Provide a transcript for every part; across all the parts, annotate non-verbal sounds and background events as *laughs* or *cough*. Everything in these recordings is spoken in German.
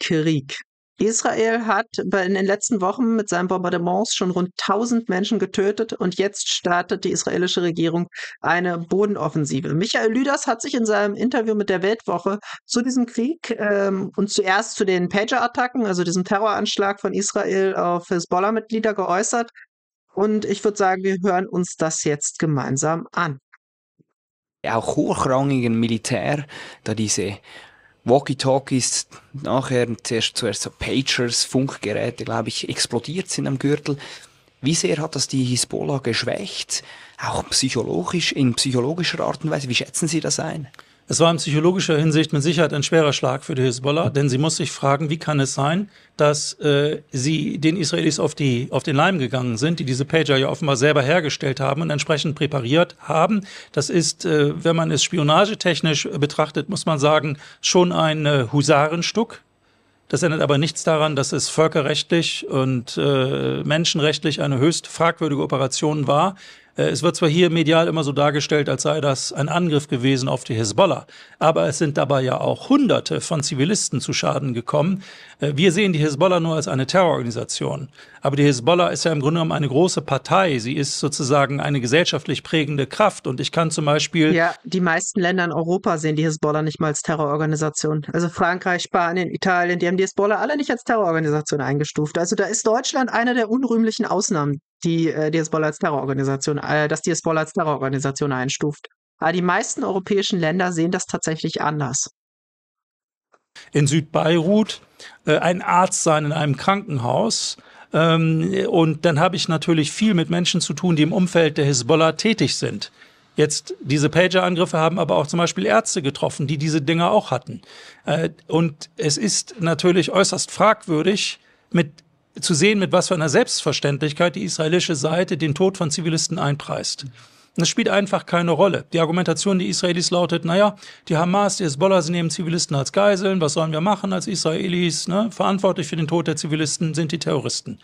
Krieg. Israel hat in den letzten Wochen mit seinen Bombardements schon rund 1000 Menschen getötet und jetzt startet die israelische Regierung eine Bodenoffensive. Michael Lüders hat sich in seinem Interview mit der Weltwoche zu diesem Krieg ähm, und zuerst zu den Pager-Attacken, also diesem Terroranschlag von Israel auf Hezbollah-Mitglieder geäußert. Und ich würde sagen, wir hören uns das jetzt gemeinsam an auch hochrangigen Militär da diese Walkie-Talkies, nachher zuerst, zuerst so Pagers, Funkgeräte, glaube ich, explodiert sind am Gürtel. Wie sehr hat das die Hisbollah geschwächt? Auch psychologisch, in psychologischer Art und Weise. Wie schätzen Sie das ein? Es war in psychologischer Hinsicht mit Sicherheit ein schwerer Schlag für die Hezbollah, denn sie muss sich fragen, wie kann es sein, dass äh, sie den Israelis auf, die, auf den Leim gegangen sind, die diese Pager ja offenbar selber hergestellt haben und entsprechend präpariert haben. Das ist, äh, wenn man es spionagetechnisch betrachtet, muss man sagen, schon ein äh, Husarenstück, das ändert aber nichts daran, dass es völkerrechtlich und äh, menschenrechtlich eine höchst fragwürdige Operation war, äh, es wird zwar hier medial immer so dargestellt, als sei das ein Angriff gewesen auf die Hezbollah, aber es sind dabei ja auch Hunderte von Zivilisten zu Schaden gekommen. Äh, wir sehen die Hezbollah nur als eine Terrororganisation, aber die Hezbollah ist ja im Grunde genommen eine große Partei. Sie ist sozusagen eine gesellschaftlich prägende Kraft und ich kann zum Beispiel. Ja, die meisten Länder in Europa sehen die Hezbollah nicht mal als Terrororganisation. Also Frankreich, Spanien, Italien, die haben die Hezbollah alle nicht als Terrororganisation eingestuft. Also da ist Deutschland einer der unrühmlichen Ausnahmen die, äh, die Hezbollah als Terrororganisation, äh, dass die Hezbollah als Terrororganisation einstuft. Aber die meisten europäischen Länder sehen das tatsächlich anders. In Südbeirut äh, ein Arzt sein in einem Krankenhaus. Ähm, und dann habe ich natürlich viel mit Menschen zu tun, die im Umfeld der Hezbollah tätig sind. Jetzt diese Pager-Angriffe haben aber auch zum Beispiel Ärzte getroffen, die diese Dinge auch hatten. Äh, und es ist natürlich äußerst fragwürdig, mit zu sehen, mit was für einer Selbstverständlichkeit die israelische Seite den Tod von Zivilisten einpreist. Das spielt einfach keine Rolle. Die Argumentation der Israelis lautet, naja, die Hamas, die Hezbollah, sie nehmen Zivilisten als Geiseln, was sollen wir machen als Israelis? Ne? Verantwortlich für den Tod der Zivilisten sind die Terroristen.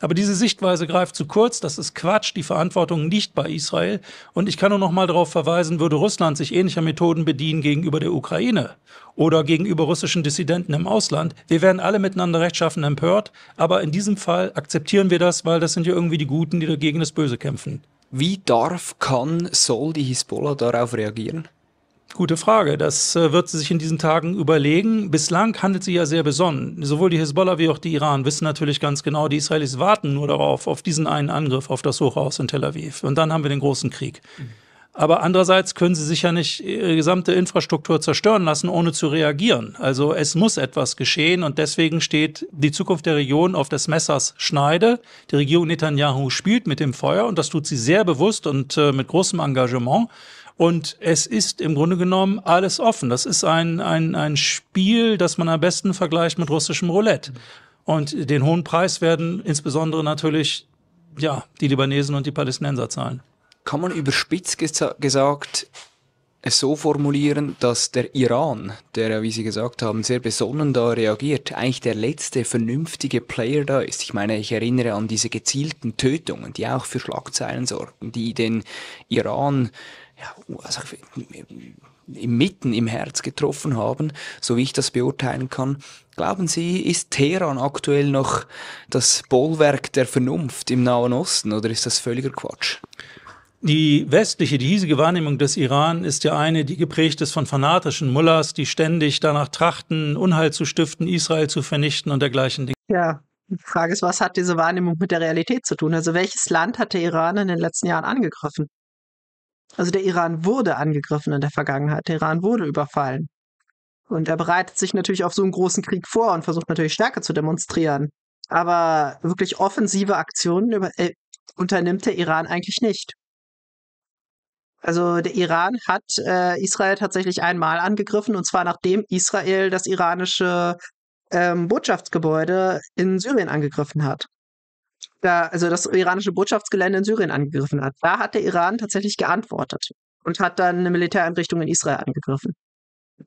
Aber diese Sichtweise greift zu kurz, das ist Quatsch, die Verantwortung liegt bei Israel. Und ich kann nur noch mal darauf verweisen, würde Russland sich ähnlicher Methoden bedienen gegenüber der Ukraine oder gegenüber russischen Dissidenten im Ausland, wir wären alle miteinander rechtschaffen empört. Aber in diesem Fall akzeptieren wir das, weil das sind ja irgendwie die Guten, die dagegen das Böse kämpfen. Wie darf, kann, soll die Hisbollah darauf reagieren? Gute Frage. Das äh, wird sie sich in diesen Tagen überlegen. Bislang handelt sie ja sehr besonnen. Sowohl die Hezbollah wie auch die Iran wissen natürlich ganz genau, die Israelis warten nur darauf, auf diesen einen Angriff auf das Hochhaus in Tel Aviv. Und dann haben wir den großen Krieg. Mhm. Aber andererseits können sie sich ja nicht äh, ihre gesamte Infrastruktur zerstören lassen, ohne zu reagieren. Also es muss etwas geschehen und deswegen steht die Zukunft der Region auf des Messers Schneide. Die Regierung Netanyahu spielt mit dem Feuer und das tut sie sehr bewusst und äh, mit großem Engagement. Und es ist im Grunde genommen alles offen. Das ist ein, ein, ein Spiel, das man am besten vergleicht mit russischem Roulette. Und den hohen Preis werden insbesondere natürlich ja, die Libanesen und die Palästinenser zahlen. Kann man überspitzt gesagt es so formulieren, dass der Iran, der, ja, wie Sie gesagt haben, sehr besonnen da reagiert, eigentlich der letzte vernünftige Player da ist. Ich meine, ich erinnere an diese gezielten Tötungen, die auch für Schlagzeilen sorgen, die den Iran ja, also mitten im Herz getroffen haben, so wie ich das beurteilen kann. Glauben Sie, ist Teheran aktuell noch das Bollwerk der Vernunft im Nahen Osten oder ist das völliger Quatsch? Die westliche, die hiesige Wahrnehmung des Iran ist ja eine, die geprägt ist von fanatischen Mullahs, die ständig danach trachten, Unheil zu stiften, Israel zu vernichten und dergleichen Dinge. Ja, die Frage ist, was hat diese Wahrnehmung mit der Realität zu tun? Also welches Land hat der Iran in den letzten Jahren angegriffen? Also der Iran wurde angegriffen in der Vergangenheit. Der Iran wurde überfallen. Und er bereitet sich natürlich auf so einen großen Krieg vor und versucht natürlich Stärke zu demonstrieren. Aber wirklich offensive Aktionen über, äh, unternimmt der Iran eigentlich nicht. Also der Iran hat äh, Israel tatsächlich einmal angegriffen und zwar nachdem Israel das iranische ähm, Botschaftsgebäude in Syrien angegriffen hat da, also das iranische Botschaftsgelände in Syrien angegriffen hat. Da hat der Iran tatsächlich geantwortet und hat dann eine Militäreinrichtung in Israel angegriffen.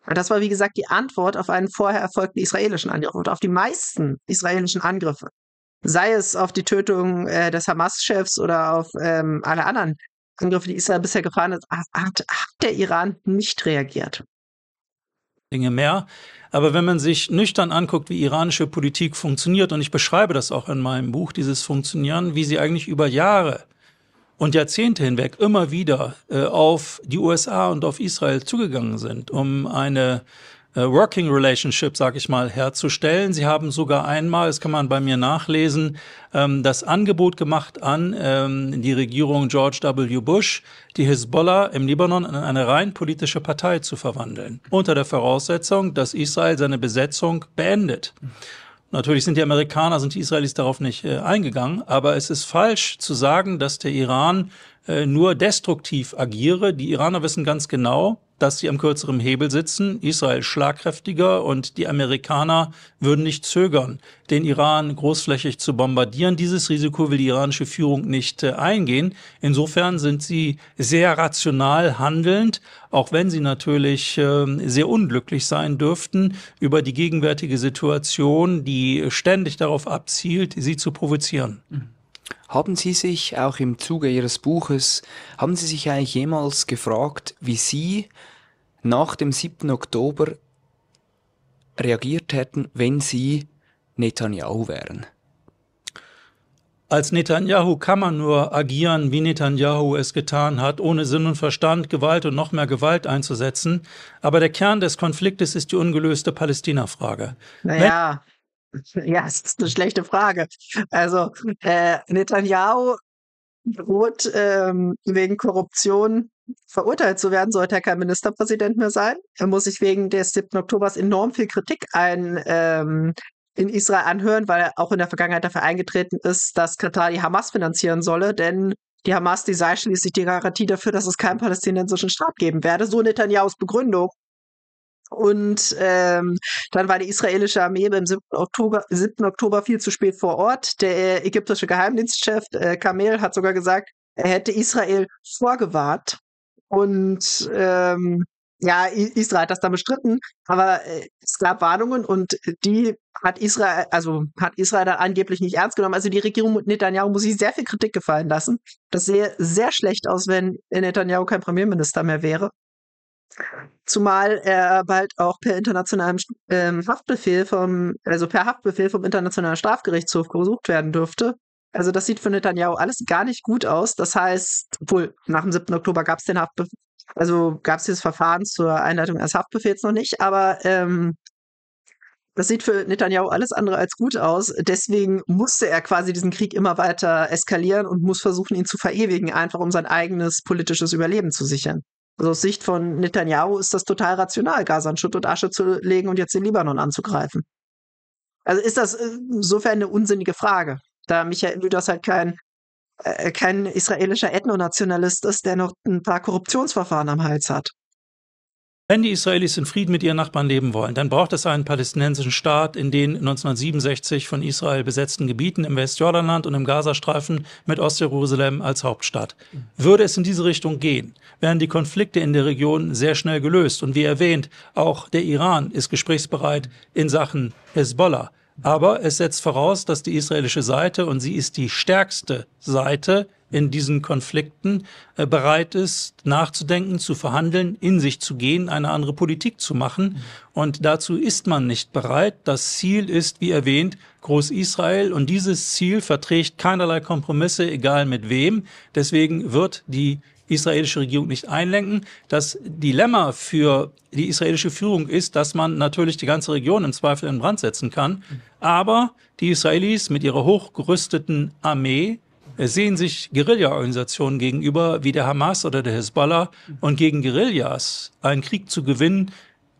Und das war, wie gesagt, die Antwort auf einen vorher erfolgten israelischen Angriff und auf die meisten israelischen Angriffe. Sei es auf die Tötung äh, des Hamas-Chefs oder auf ähm, alle anderen Angriffe, die Israel bisher gefahren hat, hat, hat der Iran nicht reagiert. Dinge mehr. Aber wenn man sich nüchtern anguckt, wie iranische Politik funktioniert, und ich beschreibe das auch in meinem Buch, dieses Funktionieren, wie sie eigentlich über Jahre und Jahrzehnte hinweg immer wieder äh, auf die USA und auf Israel zugegangen sind, um eine äh, working Relationship, sag ich mal, herzustellen. Sie haben sogar einmal, das kann man bei mir nachlesen, ähm, das Angebot gemacht an ähm, die Regierung George W. Bush, die Hezbollah im Libanon in eine rein politische Partei zu verwandeln, unter der Voraussetzung, dass Israel seine Besetzung beendet. Natürlich sind die Amerikaner, sind die Israelis darauf nicht äh, eingegangen, aber es ist falsch zu sagen, dass der Iran äh, nur destruktiv agiere. Die Iraner wissen ganz genau, dass sie am kürzeren Hebel sitzen. Israel schlagkräftiger und die Amerikaner würden nicht zögern, den Iran großflächig zu bombardieren. Dieses Risiko will die iranische Führung nicht äh, eingehen. Insofern sind sie sehr rational handelnd, auch wenn sie natürlich ähm, sehr unglücklich sein dürften über die gegenwärtige Situation, die ständig darauf abzielt, sie zu provozieren. Mhm. Haben Sie sich auch im Zuge Ihres Buches, haben Sie sich eigentlich jemals gefragt, wie Sie nach dem 7. Oktober reagiert hätten, wenn Sie Netanyahu wären? Als Netanyahu kann man nur agieren, wie Netanyahu es getan hat, ohne Sinn und Verstand, Gewalt und noch mehr Gewalt einzusetzen. Aber der Kern des Konfliktes ist die ungelöste Palästina-Frage. Naja, ja, es ist eine schlechte Frage. Also äh, Netanyahu droht ähm, wegen Korruption verurteilt zu werden, sollte er kein Ministerpräsident mehr sein. Er muss sich wegen des 7. Oktobers enorm viel Kritik ein, ähm, in Israel anhören, weil er auch in der Vergangenheit dafür eingetreten ist, dass Katar die Hamas finanzieren solle, denn die Hamas, die sei schließlich die Garantie dafür, dass es keinen palästinensischen Staat geben werde. So Netanyahu's Begründung. Und ähm, dann war die israelische Armee beim 7. Oktober, 7. Oktober viel zu spät vor Ort. Der äh, ägyptische Geheimdienstchef äh, Kamel hat sogar gesagt, er hätte Israel vorgewahrt. Und ähm, ja, Israel hat das dann bestritten, aber äh, es gab Warnungen und die hat Israel, also hat Israel dann angeblich nicht ernst genommen. Also die Regierung Netanyahu muss sich sehr viel Kritik gefallen lassen. Das sähe sehr schlecht aus, wenn Netanyahu kein Premierminister mehr wäre. Zumal er bald auch per internationalem ähm, Haftbefehl vom, also per Haftbefehl vom Internationalen Strafgerichtshof gesucht werden dürfte. Also das sieht für Netanyahu alles gar nicht gut aus. Das heißt, obwohl nach dem 7. Oktober gab es den Haftbefehl, also gab es dieses Verfahren zur Einleitung eines Haftbefehls noch nicht, aber ähm, das sieht für Netanyahu alles andere als gut aus. Deswegen musste er quasi diesen Krieg immer weiter eskalieren und muss versuchen, ihn zu verewigen, einfach um sein eigenes politisches Überleben zu sichern. Also aus Sicht von Netanyahu ist das total rational, Gaza in Schutt und Asche zu legen und jetzt den Libanon anzugreifen. Also ist das äh, insofern eine unsinnige Frage, da Michael Lüders halt kein, äh, kein israelischer Ethnonationalist ist, der noch ein paar Korruptionsverfahren am Hals hat. Wenn die Israelis in Frieden mit ihren Nachbarn leben wollen, dann braucht es einen palästinensischen Staat, in den 1967 von Israel besetzten Gebieten im Westjordanland und im Gazastreifen mit Ostjerusalem als Hauptstadt. Würde es in diese Richtung gehen, wären die Konflikte in der Region sehr schnell gelöst. Und wie erwähnt, auch der Iran ist gesprächsbereit in Sachen Hezbollah. Aber es setzt voraus, dass die israelische Seite, und sie ist die stärkste Seite in diesen Konflikten, äh, bereit ist, nachzudenken, zu verhandeln, in sich zu gehen, eine andere Politik zu machen. Und dazu ist man nicht bereit. Das Ziel ist, wie erwähnt, Groß Israel. Und dieses Ziel verträgt keinerlei Kompromisse, egal mit wem. Deswegen wird die israelische Regierung nicht einlenken. Das Dilemma für die israelische Führung ist, dass man natürlich die ganze Region im Zweifel in Brand setzen kann. Aber die Israelis mit ihrer hochgerüsteten Armee äh, sehen sich Guerilla-Organisationen gegenüber wie der Hamas oder der Hezbollah und gegen Guerillas einen Krieg zu gewinnen.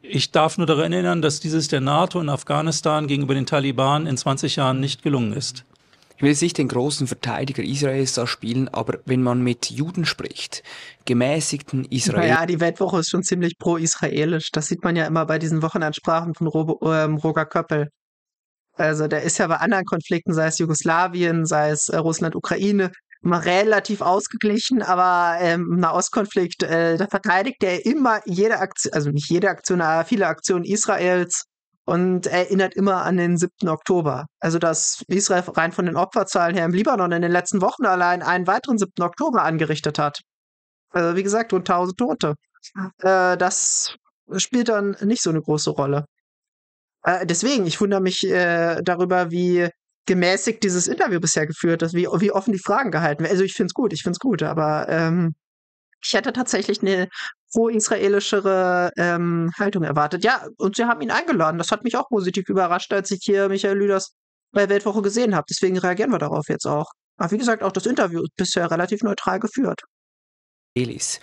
Ich darf nur daran erinnern, dass dieses der NATO in Afghanistan gegenüber den Taliban in 20 Jahren nicht gelungen ist. Ich will jetzt nicht den großen Verteidiger Israels da spielen, aber wenn man mit Juden spricht, gemäßigten Israel. Ja, die Weltwoche ist schon ziemlich pro-israelisch. Das sieht man ja immer bei diesen Wochenansprachen von Rob ähm, Roger Köppel. Also der ist ja bei anderen Konflikten, sei es Jugoslawien, sei es äh, Russland, Ukraine, immer relativ ausgeglichen, aber ähm, im Nahostkonflikt, äh, da verteidigt er immer jede Aktion, also nicht jede Aktion, aber viele Aktionen Israels und erinnert immer an den 7. Oktober. Also dass Israel rein von den Opferzahlen her im Libanon in den letzten Wochen allein einen weiteren 7. Oktober angerichtet hat. Also wie gesagt, rund 1000 Tote. Äh, das spielt dann nicht so eine große Rolle. Äh, deswegen, ich wundere mich äh, darüber, wie gemäßigt dieses Interview bisher geführt ist, wie, wie offen die Fragen gehalten werden. Also ich finde es gut, ich finde es gut, aber ähm, ich hätte tatsächlich eine pro-israelischere ähm, Haltung erwartet. Ja, und sie haben ihn eingeladen. Das hat mich auch positiv überrascht, als ich hier Michael Lüders bei Weltwoche gesehen habe. Deswegen reagieren wir darauf jetzt auch. Aber wie gesagt, auch das Interview ist bisher relativ neutral geführt. Elis,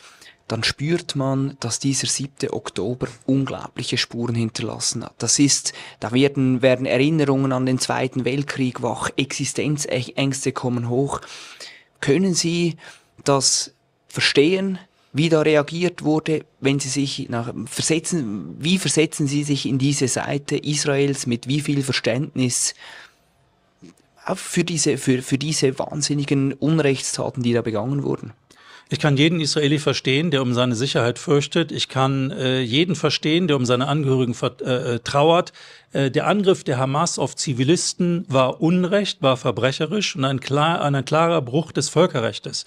dann spürt man, dass dieser 7. Oktober unglaubliche Spuren hinterlassen hat. Das ist, da werden, werden Erinnerungen an den Zweiten Weltkrieg wach, Existenzängste kommen hoch. Können Sie das verstehen, wie da reagiert wurde, wenn Sie sich nach, versetzen, wie versetzen Sie sich in diese Seite Israels mit wie viel Verständnis für diese, für, für diese wahnsinnigen Unrechtstaten, die da begangen wurden? Ich kann jeden Israeli verstehen, der um seine Sicherheit fürchtet. Ich kann äh, jeden verstehen, der um seine Angehörigen äh, äh, trauert. Äh, der Angriff der Hamas auf Zivilisten war unrecht, war verbrecherisch und ein, klar, ein klarer Bruch des Völkerrechts.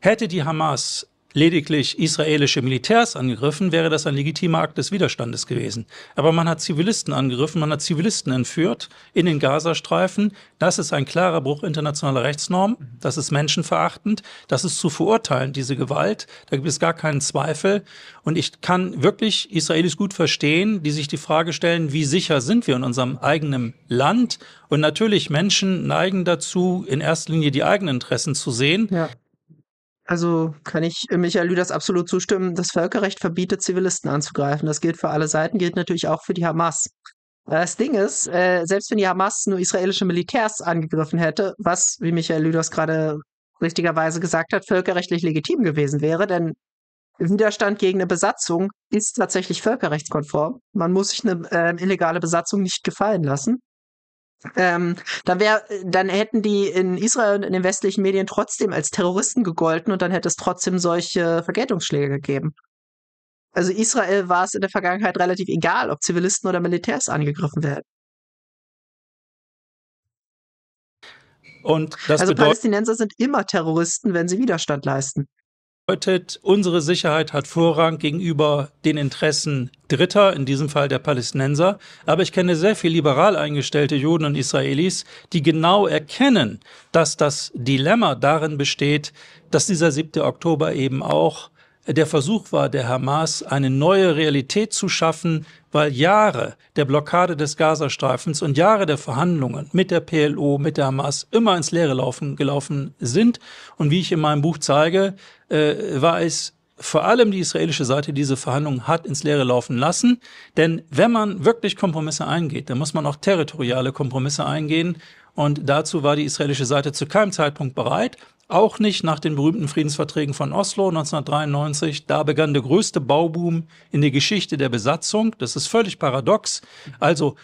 Hätte die Hamas lediglich israelische Militärs angegriffen, wäre das ein legitimer Akt des Widerstandes gewesen. Aber man hat Zivilisten angegriffen, man hat Zivilisten entführt in den Gazastreifen. Das ist ein klarer Bruch internationaler Rechtsnormen. Das ist menschenverachtend. Das ist zu verurteilen, diese Gewalt. Da gibt es gar keinen Zweifel. Und ich kann wirklich Israelis gut verstehen, die sich die Frage stellen, wie sicher sind wir in unserem eigenen Land? Und natürlich Menschen neigen dazu, in erster Linie die eigenen Interessen zu sehen. Ja. Also kann ich Michael Lüders absolut zustimmen. Das Völkerrecht verbietet, Zivilisten anzugreifen. Das gilt für alle Seiten, gilt natürlich auch für die Hamas. Das Ding ist, äh, selbst wenn die Hamas nur israelische Militärs angegriffen hätte, was, wie Michael Lüders gerade richtigerweise gesagt hat, völkerrechtlich legitim gewesen wäre, denn Widerstand gegen eine Besatzung ist tatsächlich völkerrechtskonform. Man muss sich eine äh, illegale Besatzung nicht gefallen lassen. Ähm, dann wär, dann hätten die in Israel und in den westlichen Medien trotzdem als Terroristen gegolten und dann hätte es trotzdem solche Vergeltungsschläge gegeben. Also Israel war es in der Vergangenheit relativ egal, ob Zivilisten oder Militärs angegriffen werden. Und das also Palästinenser sind immer Terroristen, wenn sie Widerstand leisten bedeutet, unsere Sicherheit hat Vorrang gegenüber den Interessen Dritter, in diesem Fall der Palästinenser. Aber ich kenne sehr viel liberal eingestellte Juden und Israelis, die genau erkennen, dass das Dilemma darin besteht, dass dieser 7. Oktober eben auch der Versuch war der Hamas, eine neue Realität zu schaffen, weil Jahre der Blockade des Gazastreifens und Jahre der Verhandlungen mit der PLO, mit der Hamas immer ins Leere laufen, gelaufen sind. Und wie ich in meinem Buch zeige, äh, war es vor allem die israelische Seite, diese Verhandlungen hat ins Leere laufen lassen. Denn wenn man wirklich Kompromisse eingeht, dann muss man auch territoriale Kompromisse eingehen. Und dazu war die israelische Seite zu keinem Zeitpunkt bereit. Auch nicht nach den berühmten Friedensverträgen von Oslo 1993. Da begann der größte Bauboom in der Geschichte der Besatzung. Das ist völlig paradox. Also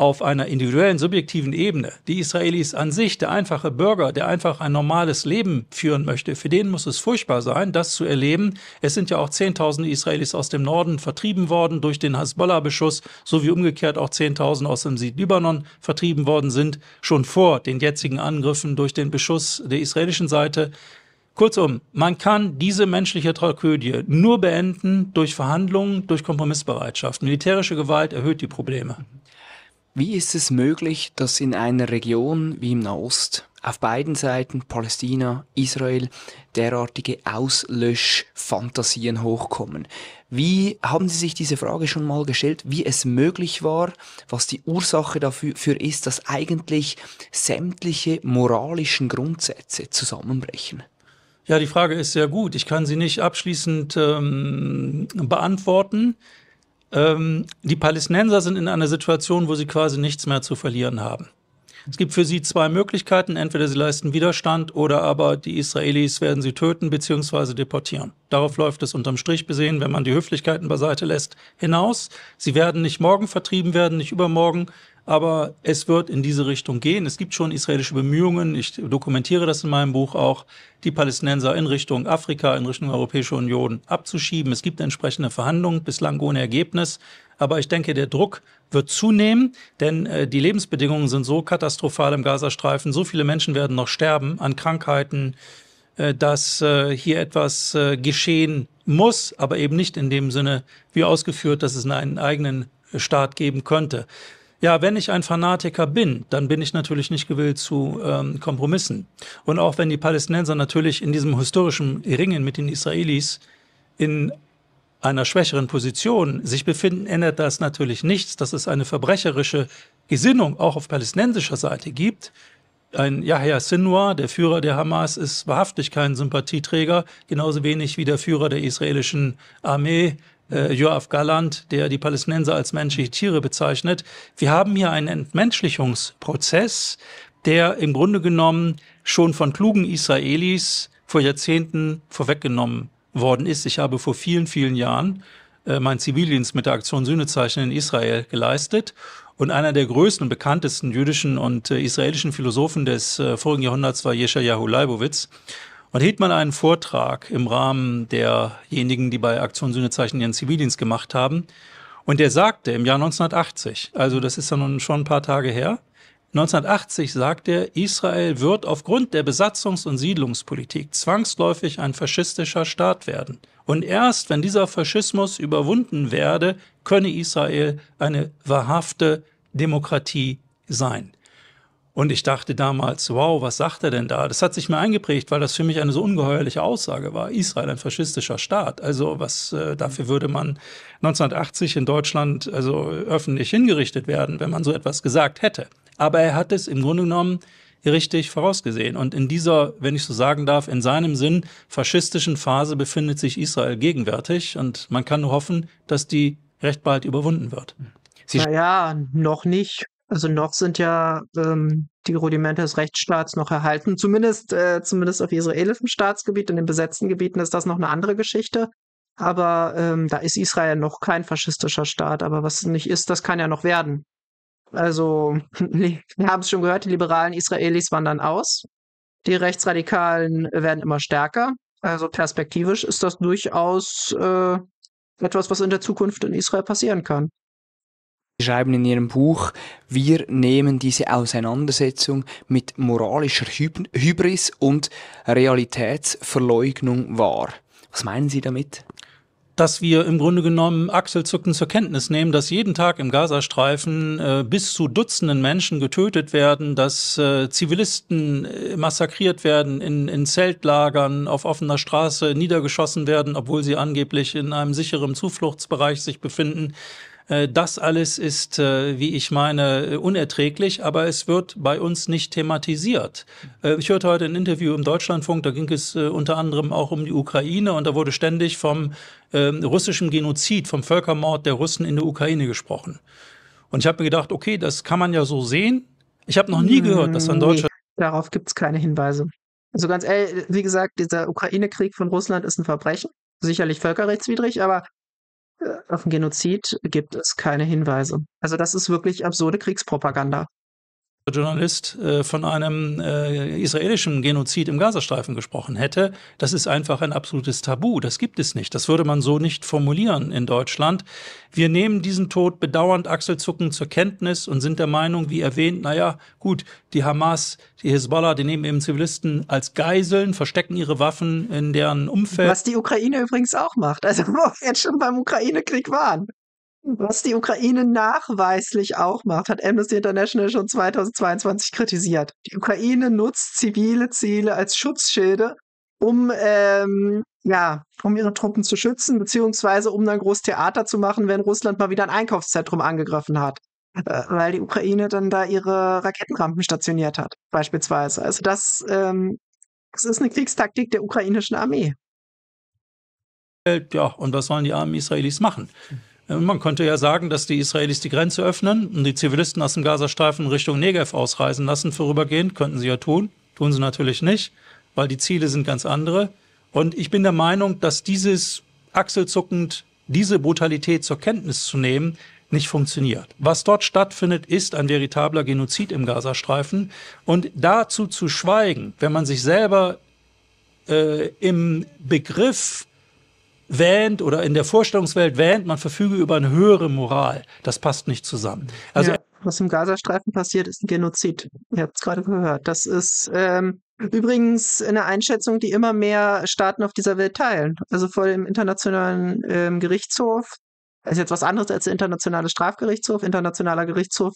auf einer individuellen, subjektiven Ebene, die Israelis an sich, der einfache Bürger, der einfach ein normales Leben führen möchte, für den muss es furchtbar sein, das zu erleben. Es sind ja auch Zehntausende Israelis aus dem Norden vertrieben worden durch den hezbollah beschuss sowie umgekehrt auch Zehntausende aus dem Südlibanon vertrieben worden sind, schon vor den jetzigen Angriffen durch den Beschuss der israelischen Seite. Kurzum, man kann diese menschliche Tragödie nur beenden durch Verhandlungen, durch Kompromissbereitschaft. Militärische Gewalt erhöht die Probleme. Wie ist es möglich, dass in einer Region wie im Nahost auf beiden Seiten Palästina, Israel derartige Auslöschfantasien hochkommen? Wie haben Sie sich diese Frage schon mal gestellt, wie es möglich war, was die Ursache dafür ist, dass eigentlich sämtliche moralischen Grundsätze zusammenbrechen? Ja, die Frage ist sehr gut. Ich kann sie nicht abschließend ähm, beantworten. Ähm, die Palästinenser sind in einer Situation, wo sie quasi nichts mehr zu verlieren haben. Es gibt für sie zwei Möglichkeiten. Entweder sie leisten Widerstand oder aber die Israelis werden sie töten bzw. deportieren. Darauf läuft es unterm Strich besehen, wenn man die Höflichkeiten beiseite lässt, hinaus. Sie werden nicht morgen vertrieben werden, nicht übermorgen, aber es wird in diese Richtung gehen. Es gibt schon israelische Bemühungen, ich dokumentiere das in meinem Buch auch, die Palästinenser in Richtung Afrika, in Richtung Europäische Union abzuschieben. Es gibt entsprechende Verhandlungen, bislang ohne Ergebnis. Aber ich denke, der Druck wird zunehmen, denn äh, die Lebensbedingungen sind so katastrophal im Gazastreifen. So viele Menschen werden noch sterben an Krankheiten, äh, dass äh, hier etwas äh, geschehen muss, aber eben nicht in dem Sinne, wie ausgeführt, dass es einen eigenen Staat geben könnte. Ja, wenn ich ein Fanatiker bin, dann bin ich natürlich nicht gewillt zu ähm, Kompromissen. Und auch wenn die Palästinenser natürlich in diesem historischen Ringen mit den Israelis in einer schwächeren Position sich befinden, ändert das natürlich nichts, dass es eine verbrecherische Gesinnung auch auf palästinensischer Seite gibt. Ein Yahya Sinwar, der Führer der Hamas, ist wahrhaftig kein Sympathieträger, genauso wenig wie der Führer der israelischen Armee, äh, Joachim Galland, der die Palästinenser als menschliche Tiere bezeichnet. Wir haben hier einen Entmenschlichungsprozess, der im Grunde genommen schon von klugen Israelis vor Jahrzehnten vorweggenommen worden ist. Ich habe vor vielen, vielen Jahren äh, meinen Zivildienst mit der Aktion Sühnezeichen in Israel geleistet. Und einer der größten und bekanntesten jüdischen und äh, israelischen Philosophen des äh, vorigen Jahrhunderts war Yeshayahu Leibowitz. Und hielt man einen Vortrag im Rahmen derjenigen, die bei Aktion Sühnezeichen ihren Zivildienst gemacht haben. Und der sagte im Jahr 1980, also das ist dann schon ein paar Tage her, 1980 sagt er, Israel wird aufgrund der Besatzungs- und Siedlungspolitik zwangsläufig ein faschistischer Staat werden. Und erst wenn dieser Faschismus überwunden werde, könne Israel eine wahrhafte Demokratie sein. Und ich dachte damals, wow, was sagt er denn da? Das hat sich mir eingeprägt, weil das für mich eine so ungeheuerliche Aussage war. Israel ein faschistischer Staat. Also was äh, dafür würde man 1980 in Deutschland also öffentlich hingerichtet werden, wenn man so etwas gesagt hätte aber er hat es im Grunde genommen richtig vorausgesehen. Und in dieser, wenn ich so sagen darf, in seinem Sinn faschistischen Phase befindet sich Israel gegenwärtig und man kann nur hoffen, dass die recht bald überwunden wird. Sie naja, noch nicht. Also noch sind ja ähm, die Rudimente des Rechtsstaats noch erhalten. Zumindest, äh, zumindest auf israelischem Staatsgebiet, in den besetzten Gebieten ist das noch eine andere Geschichte. Aber ähm, da ist Israel noch kein faschistischer Staat. Aber was nicht ist, das kann ja noch werden. Also, *laughs* wir haben es schon gehört, die liberalen Israelis wandern aus. Die Rechtsradikalen werden immer stärker. Also perspektivisch ist das durchaus äh, etwas, was in der Zukunft in Israel passieren kann. Sie schreiben in Ihrem Buch, wir nehmen diese Auseinandersetzung mit moralischer Hybris und Realitätsverleugnung wahr. Was meinen Sie damit? dass wir im Grunde genommen achselzuckend zur Kenntnis nehmen, dass jeden Tag im Gazastreifen äh, bis zu Dutzenden Menschen getötet werden, dass äh, Zivilisten äh, massakriert werden, in, in Zeltlagern auf offener Straße niedergeschossen werden, obwohl sie angeblich in einem sicheren Zufluchtsbereich sich befinden. Äh, das alles ist, äh, wie ich meine, äh, unerträglich, aber es wird bei uns nicht thematisiert. Ich hörte heute ein Interview im Deutschlandfunk, da ging es unter anderem auch um die Ukraine und da wurde ständig vom ähm, russischen Genozid, vom Völkermord der Russen in der Ukraine gesprochen. Und ich habe mir gedacht, okay, das kann man ja so sehen. Ich habe noch nie hm, gehört, dass ein deutscher. Nee, darauf gibt es keine Hinweise. Also ganz ehrlich, wie gesagt, dieser Ukraine-Krieg von Russland ist ein Verbrechen. Sicherlich völkerrechtswidrig, aber auf den Genozid gibt es keine Hinweise. Also das ist wirklich absurde Kriegspropaganda. Journalist äh, von einem äh, israelischen Genozid im Gazastreifen gesprochen hätte. Das ist einfach ein absolutes Tabu. Das gibt es nicht. Das würde man so nicht formulieren in Deutschland. Wir nehmen diesen Tod bedauernd achselzuckend zur Kenntnis und sind der Meinung, wie erwähnt, naja, gut, die Hamas, die Hezbollah, die nehmen eben Zivilisten als Geiseln, verstecken ihre Waffen in deren Umfeld. Was die Ukraine übrigens auch macht. Also, wo wir jetzt schon beim Ukraine-Krieg waren. Was die Ukraine nachweislich auch macht, hat Amnesty International schon 2022 kritisiert. Die Ukraine nutzt zivile Ziele als Schutzschilde, um, ähm, ja, um ihre Truppen zu schützen, beziehungsweise um dann groß Theater zu machen, wenn Russland mal wieder ein Einkaufszentrum angegriffen hat. Äh, weil die Ukraine dann da ihre Raketenrampen stationiert hat, beispielsweise. Also das, ähm, das ist eine Kriegstaktik der ukrainischen Armee. Äh, ja, und was sollen die armen Israelis machen? Hm. Äh, man könnte ja sagen, dass die Israelis die Grenze öffnen und die Zivilisten aus dem Gazastreifen Richtung Negev ausreisen lassen, vorübergehend, könnten sie ja tun. Tun sie natürlich nicht, weil die Ziele sind ganz andere. Und ich bin der Meinung, dass dieses achselzuckend, diese Brutalität zur Kenntnis zu nehmen, nicht funktioniert. Was dort stattfindet, ist ein veritabler Genozid im Gazastreifen. Und dazu zu schweigen, wenn man sich selber äh, im Begriff wähnt oder in der Vorstellungswelt wähnt, man verfüge über eine höhere Moral. Das passt nicht zusammen. Also ja, was im Gazastreifen passiert, ist ein Genozid. Ihr habt es gerade gehört. Das ist ähm, übrigens eine Einschätzung, die immer mehr Staaten auf dieser Welt teilen. Also vor dem Internationalen ähm, Gerichtshof. Das ist jetzt was anderes als der Internationale Strafgerichtshof. Internationaler Gerichtshof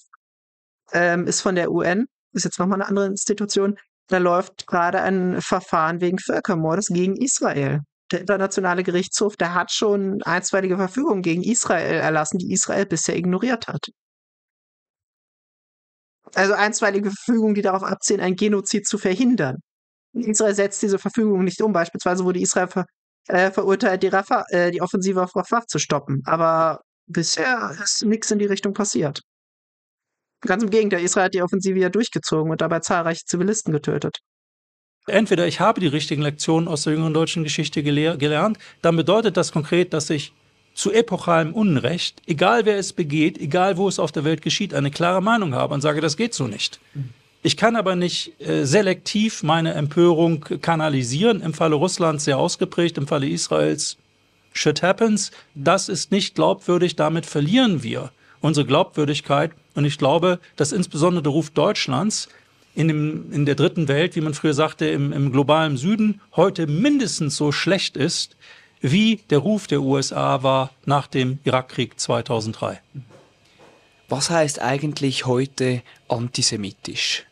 ähm, ist von der UN, ist jetzt nochmal eine andere Institution. Da läuft gerade ein Verfahren wegen Völkermordes gegen Israel der internationale Gerichtshof, der hat schon einstweilige Verfügungen gegen Israel erlassen, die Israel bisher ignoriert hat. Also einstweilige Verfügungen, die darauf abzielen, ein Genozid zu verhindern. Israel setzt diese Verfügung nicht um. Beispielsweise wurde Israel ver äh, verurteilt, die, Rafa äh, die Offensive auf Rafah zu stoppen. Aber bisher ist nichts in die Richtung passiert. Ganz im Gegenteil, Israel hat die Offensive ja durchgezogen und dabei zahlreiche Zivilisten getötet entweder ich habe die richtigen Lektionen aus der jüngeren deutschen Geschichte gelernt, dann bedeutet das konkret, dass ich zu epochalem Unrecht, egal wer es begeht, egal wo es auf der Welt geschieht, eine klare Meinung habe und sage, das geht so nicht. Ich kann aber nicht äh, selektiv meine Empörung kanalisieren, im Falle Russlands sehr ausgeprägt, im Falle Israels shit happens. Das ist nicht glaubwürdig, damit verlieren wir unsere Glaubwürdigkeit. Und ich glaube, dass insbesondere der Ruf Deutschlands in, dem, in der dritten Welt, wie man früher sagte, im, im globalen Süden heute mindestens so schlecht ist, wie der Ruf der USA war nach dem Irakkrieg 2003. Was heißt eigentlich heute antisemitisch?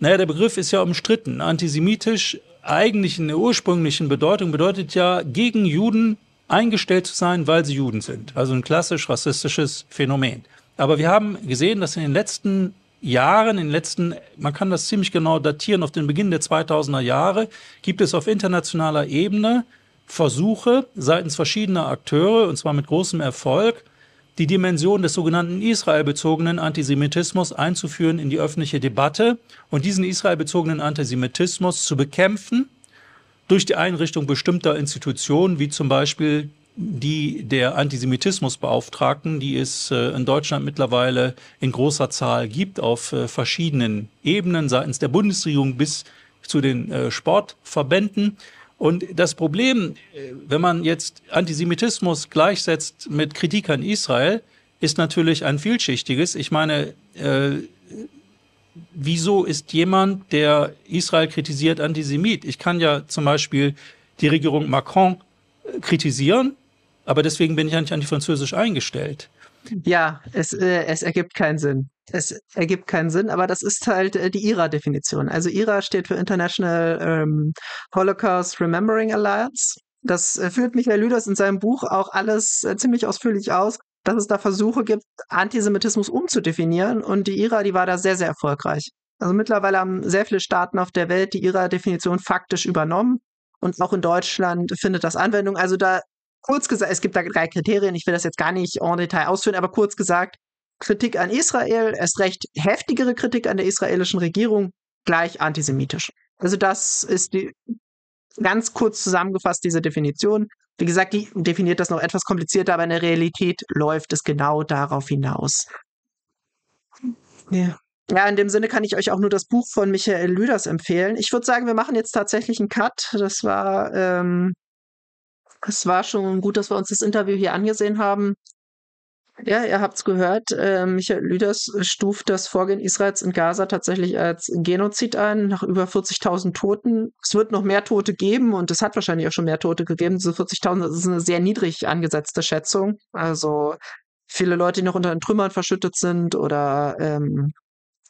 Naja, der Begriff ist ja umstritten. Antisemitisch eigentlich in der ursprünglichen Bedeutung bedeutet ja, gegen Juden eingestellt zu sein, weil sie Juden sind. Also ein klassisch rassistisches Phänomen. Aber wir haben gesehen, dass in den letzten Jahren, in den letzten, man kann das ziemlich genau datieren, auf den Beginn der 2000er Jahre, gibt es auf internationaler Ebene Versuche seitens verschiedener Akteure, und zwar mit großem Erfolg, die Dimension des sogenannten israelbezogenen Antisemitismus einzuführen in die öffentliche Debatte und diesen israelbezogenen Antisemitismus zu bekämpfen durch die Einrichtung bestimmter Institutionen, wie zum Beispiel die der Antisemitismusbeauftragten, die es äh, in Deutschland mittlerweile in großer Zahl gibt, auf äh, verschiedenen Ebenen, seitens der Bundesregierung bis zu den äh, Sportverbänden. Und das Problem, wenn man jetzt Antisemitismus gleichsetzt mit Kritik an Israel, ist natürlich ein vielschichtiges. Ich meine, wieso ist jemand, der Israel kritisiert, Antisemit? Ich kann ja zum Beispiel die Regierung Macron kritisieren aber deswegen bin ich ja nicht antifranzösisch eingestellt. Ja, es, äh, es ergibt keinen Sinn. Es ergibt keinen Sinn, aber das ist halt äh, die IRA-Definition. Also IRA steht für International ähm, Holocaust Remembering Alliance. Das äh, führt Michael Lüders in seinem Buch auch alles äh, ziemlich ausführlich aus, dass es da Versuche gibt, Antisemitismus umzudefinieren. Und die IRA, die war da sehr, sehr erfolgreich. Also mittlerweile haben sehr viele Staaten auf der Welt die IRA-Definition faktisch übernommen. Und auch in Deutschland findet das Anwendung. Also da kurz gesagt, es gibt da drei Kriterien, ich will das jetzt gar nicht en Detail ausführen, aber kurz gesagt, Kritik an Israel, erst recht heftigere Kritik an der israelischen Regierung, gleich antisemitisch. Also das ist die, ganz kurz zusammengefasst diese Definition. Wie gesagt, die definiert das noch etwas komplizierter, aber in der Realität läuft es genau darauf hinaus. Ja. Ja, in dem Sinne kann ich euch auch nur das Buch von Michael Lüders empfehlen. Ich würde sagen, wir machen jetzt tatsächlich einen Cut. Das war ähm, es war schon gut, dass wir uns das Interview hier angesehen haben. Ja, ihr habt es gehört. Äh, Michael Lüders äh, stuft das Vorgehen Israels in Gaza tatsächlich als Genozid ein, nach über 40.000 Toten. Es wird noch mehr Tote geben und es hat wahrscheinlich auch schon mehr Tote gegeben. Diese 40.000 ist eine sehr niedrig angesetzte Schätzung. Also viele Leute, die noch unter den Trümmern verschüttet sind oder ähm,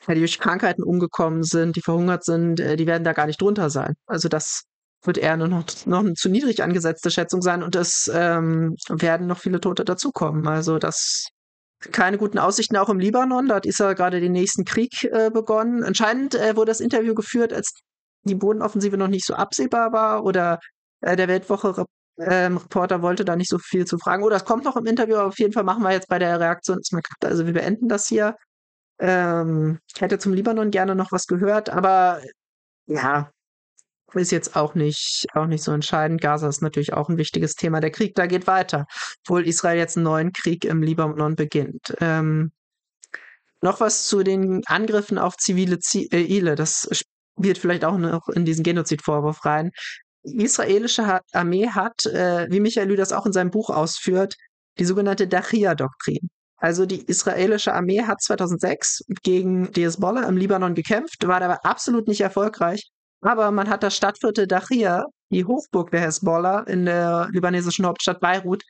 die durch Krankheiten umgekommen sind, die verhungert sind, äh, die werden da gar nicht drunter sein. Also das wird eher nur noch, noch eine zu niedrig angesetzte Schätzung sein und es ähm, werden noch viele Tote dazukommen. Also das keine guten Aussichten auch im Libanon. Da hat Israel gerade den nächsten Krieg äh, begonnen. Anscheinend äh, wurde das Interview geführt, als die Bodenoffensive noch nicht so absehbar war oder äh, der Weltwoche ähm, Reporter wollte da nicht so viel zu fragen. Oder oh, es kommt noch im Interview, aber auf jeden Fall machen wir jetzt bei der Reaktion Also wir beenden das hier. Ähm, ich hätte zum Libanon gerne noch was gehört, aber ja, ist jetzt auch nicht, auch nicht so entscheidend. Gaza ist natürlich auch ein wichtiges Thema. Der Krieg da geht weiter, obwohl Israel jetzt einen neuen Krieg im Libanon beginnt. Ähm, noch was zu den Angriffen auf zivile Ziele. Äh, das wird vielleicht auch noch in diesen Genozidvorwurf rein. Die israelische Armee hat, äh, wie Michael Lüders auch in seinem Buch ausführt, die sogenannte Dachia-Doktrin. Also die israelische Armee hat 2006 gegen die Hezbollah im Libanon gekämpft, war dabei absolut nicht erfolgreich aber man hat das Stadtviertel Dachia, die Hochburg der Hezbollah in der libanesischen Hauptstadt Beirut,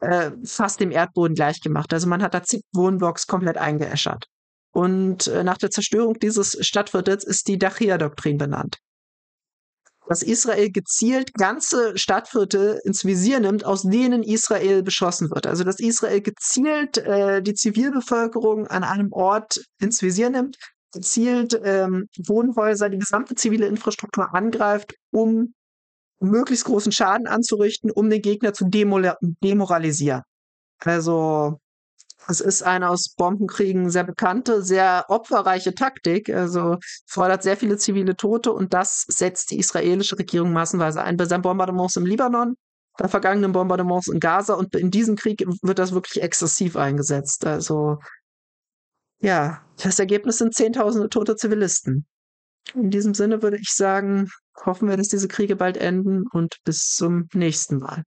äh, fast dem Erdboden gleichgemacht. Also man hat da zig Wohnblocks komplett eingeäschert. Und äh, nach der Zerstörung dieses Stadtviertels ist die dachia doktrin benannt. Dass Israel gezielt ganze Stadtviertel ins Visier nimmt, aus denen Israel beschossen wird. Also dass Israel gezielt äh, die Zivilbevölkerung an einem Ort ins Visier nimmt, gezielt ähm, Wohnhäuser, die gesamte zivile Infrastruktur angreift, um möglichst großen Schaden anzurichten, um den Gegner zu demoralisieren. Also es ist eine aus Bombenkriegen sehr bekannte, sehr opferreiche Taktik. Also fordert sehr viele zivile Tote und das setzt die israelische Regierung massenweise ein. Bei seinen Bombardements im Libanon, bei vergangenen Bombardements in Gaza und in diesem Krieg wird das wirklich exzessiv eingesetzt. Also ja, das Ergebnis sind Zehntausende tote Zivilisten. In diesem Sinne würde ich sagen, hoffen wir, dass diese Kriege bald enden und bis zum nächsten Mal.